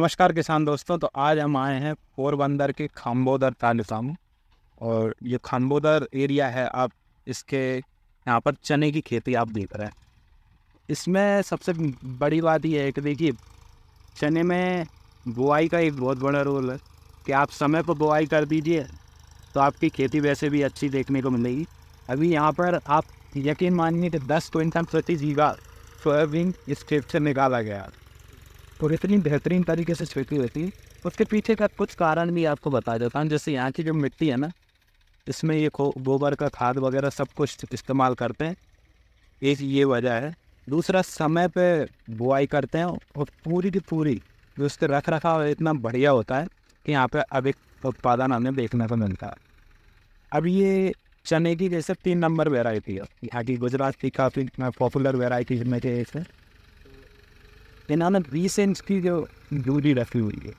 नमस्कार किसान दोस्तों तो आज हम आए हैं पोरबंदर के खाम्बोदर तालुका में और ये खाम्बोदर एरिया है आप इसके यहाँ पर चने की खेती आप देख रहे हैं इसमें सबसे बड़ी बात यह है कि देखिए चने में बुआई का एक बहुत बड़ा रोल है कि आप समय पर बुआई कर दीजिए तो आपकी खेती वैसे भी अच्छी देखने को मिलेगी अभी यहाँ पर आप यकीन मानिए कि दस क्विंटल प्रति जीवा सोयाबीन इस खेप से निकाला गया और इतनी बेहतरीन तरीके से स्वीटी होती है उसके पीछे का कुछ कारण भी आपको बता देता हूँ जैसे यहाँ की जो मिट्टी है ना इसमें ये गोबर का खाद वगैरह सब कुछ इस्तेमाल करते हैं एक ये वजह है दूसरा समय पे बुआई करते हैं और पूरी की पूरी जो उसके रख रखाव इतना बढ़िया होता है कि यहाँ पे अब एक उत्पादन हमें देखने को मिलता है अब ये चने की जैसे तीन नंबर वेराइटी है यहाँ की गुजरात की काफ़ी पॉपुलर वेराइटी में से एक है बीस इंच की जो दूरी रखी हुई है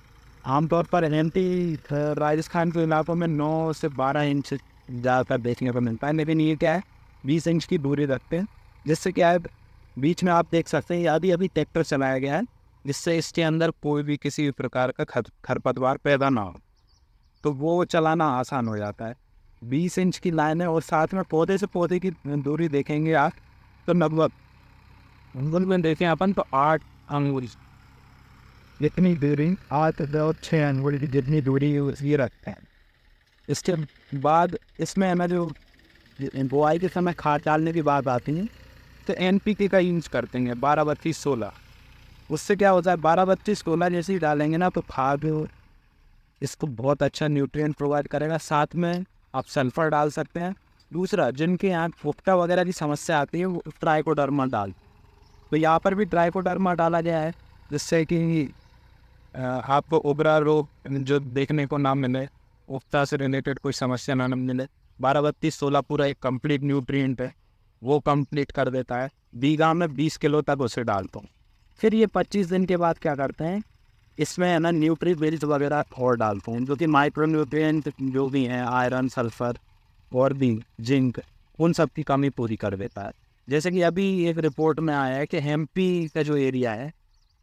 आमतौर पर टी राजस्थान के इलाकों में नौ से बारह इंच ज़्यादातर देखने को मिलता है लेकिन ये क्या है बीस इंच की दूरी रखते हैं जिससे क्या है बीच में आप देख सकते हैं अभी अभी ट्रैक्टर चलाया गया है जिससे इसके अंदर कोई भी किसी भी प्रकार का खर खरपतवार पैदा ना हो तो वो चलाना आसान हो जाता है बीस इंच की लाइन है और साथ में पौधे से पौधे की दूरी देखेंगे आप तो लगभग उनको देखें अपन तो आठ अंगुल जितनी दूरी आठ दो छः अंगुल की जितनी दूरी ये रखते हैं इसके बाद इसमें हमें जो बुआई के समय खाद डालने की बात आती है तो एन पी के का यूज करते हैं बारह बत्तीस सोलह उससे क्या होता है बारह बत्तीस सोलह जैसे ही डालेंगे ना तो खाद इसको बहुत अच्छा न्यूट्रिएंट प्रोवाइड करेगा साथ में आप सल्फ़र डाल सकते हैं दूसरा जिनके यहाँ फोक्टा वगैरह की समस्या आती है वो ट्राइकोडर्मा हैं तो यहाँ पर भी ट्राइकोडर्मा डाला गया है जिससे कि आपको उबरा रोग जो देखने को ना मिले उफ्ता से रिलेटेड कोई समस्या ना मिले बारह बत्तीस सोलह पूरा एक कंप्लीट न्यूट्रिएंट है वो कंप्लीट कर देता है बीघा में बीस किलो तक उसे डालता हूँ फिर ये पच्चीस दिन के बाद क्या करते हैं इसमें है ना न्यूट्री बेल्ट वगैरह और डालता हूँ जो कि माइक्रो न्यूट्रिएंट जो भी हैं आयरन सल्फर और भी जिंक उन सब की कमी पूरी कर देता है जैसे कि अभी एक रिपोर्ट में आया है कि हेम्पी का जो एरिया है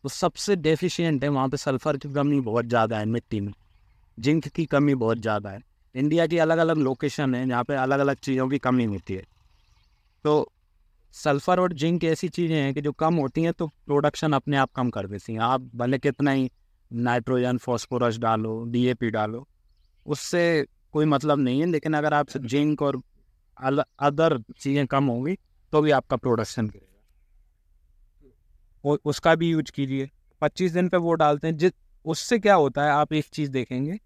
वो सबसे डेफिशिएंट है वहाँ पे सल्फ़र की कमी बहुत ज़्यादा है मिट्टी में जिंक की कमी बहुत ज़्यादा है इंडिया की अलग अलग लोकेशन है जहाँ पे अलग अलग चीज़ों की कमी होती है तो सल्फ़र और जिंक ऐसी चीज़ें हैं कि जो कम होती हैं तो प्रोडक्शन अपने आप कम कर देती हैं आप भले कितना ही नाइट्रोजन फॉस्फोरस डालो डी डालो उससे कोई मतलब नहीं है लेकिन अगर आप जिंक और अदर चीज़ें कम होंगी तो भी आपका प्रोडक्शन गिरेगा उसका भी यूज कीजिए पच्चीस दिन पे वो डालते हैं जिस उससे क्या होता है आप एक चीज़ देखेंगे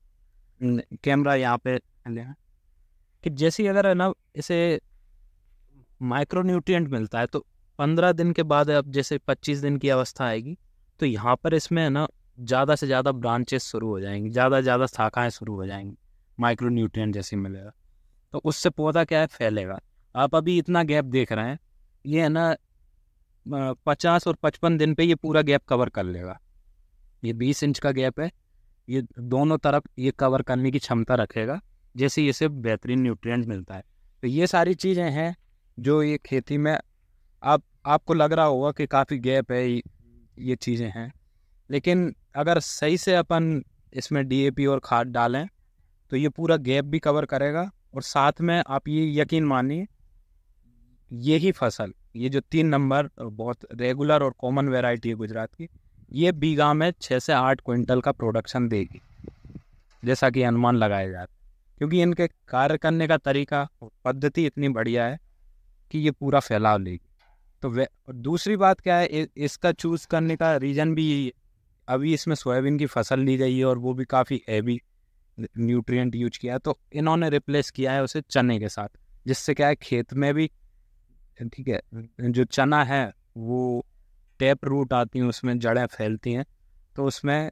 कैमरा यहाँ पे कि जैसे अगर है ना इसे माइक्रो न्यूट्रियट मिलता है तो पंद्रह दिन के बाद अब जैसे पच्चीस दिन की अवस्था आएगी तो यहाँ पर इसमें है ना ज़्यादा से ज़्यादा ब्रांचेस शुरू हो जाएंगी ज़्यादा से ज़्यादा शाखाएँ शुरू हो जाएंगी माइक्रो न्यूट्रिएंट जैसे मिलेगा तो उससे पौधा क्या है फैलेगा आप अभी इतना गैप देख रहे हैं ये है ना पचास और पचपन दिन पे ये पूरा गैप कवर कर लेगा ये बीस इंच का गैप है ये दोनों तरफ ये कवर करने की क्षमता रखेगा जैसे ये सिर्फ बेहतरीन न्यूट्रिएंट मिलता है तो ये सारी चीज़ें हैं जो ये खेती में आप आपको लग रहा होगा कि काफ़ी गैप है ये चीज़ें हैं लेकिन अगर सही से अपन इसमें डीएपी और खाद डालें तो ये पूरा गैप भी कवर करेगा और साथ में आप ये यकीन मानिए ये ही फसल ये जो तीन नंबर बहुत रेगुलर और कॉमन वेराइटी है गुजरात की ये बीघा में छः से आठ क्विंटल का प्रोडक्शन देगी जैसा कि अनुमान लगाया जाता है क्योंकि इनके कार्य करने का तरीका पद्धति इतनी बढ़िया है कि ये पूरा फैलाव लेगी तो वे और दूसरी बात क्या है इसका चूज़ करने का रीज़न भी यही है अभी इसमें सोयाबीन की फसल ली गई है और वो भी काफ़ी हैवी न्यूट्रिएंट यूज किया है तो इन्होंने रिप्लेस किया है उसे चने के साथ जिससे क्या है खेत में भी ठीक है जो चना है वो टेप रूट आती हैं उसमें जड़ें फैलती हैं तो उसमें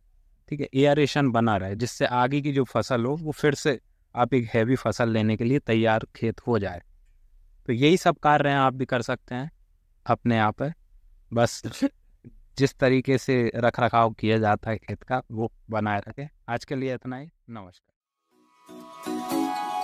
ठीक है एयरेशन बना रहे जिससे आगे की जो फसल हो वो फिर से आप एक हैवी फसल लेने के लिए तैयार खेत हो जाए तो यही सब कार्य हैं आप भी कर सकते हैं अपने यहाँ पर बस जिस तरीके से रख रखाव किया जाता है खेत का वो बनाए रखें आज के लिए इतना ही नमस्कार